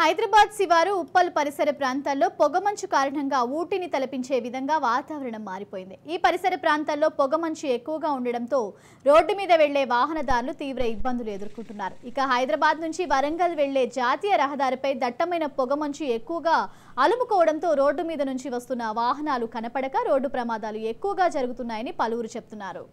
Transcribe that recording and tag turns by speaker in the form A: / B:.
A: హైదరాబాద్ శివారు ఉప్పల్ పరిసర ప్రాంతాల్లో పొగమంచు కారణంగా ఊటిని తలపించే విధంగా వాతావరణం మారిపోయింది ఈ పరిసర ప్రాంతాల్లో పొగమంచు ఎక్కువగా ఉండడంతో రోడ్డు మీద వెళ్లే వాహనదారులు తీవ్ర ఇబ్బందులు ఎదుర్కొంటున్నారు ఇక హైదరాబాద్ నుంచి వరంగల్ వెళ్లే జాతీయ రహదారిపై దట్టమైన పొగమంచు ఎక్కువగా అలుముకోవడంతో రోడ్డు మీద నుంచి వస్తున్న వాహనాలు కనపడక రోడ్డు ప్రమాదాలు ఎక్కువగా జరుగుతున్నాయని పలువురు చెప్తున్నారు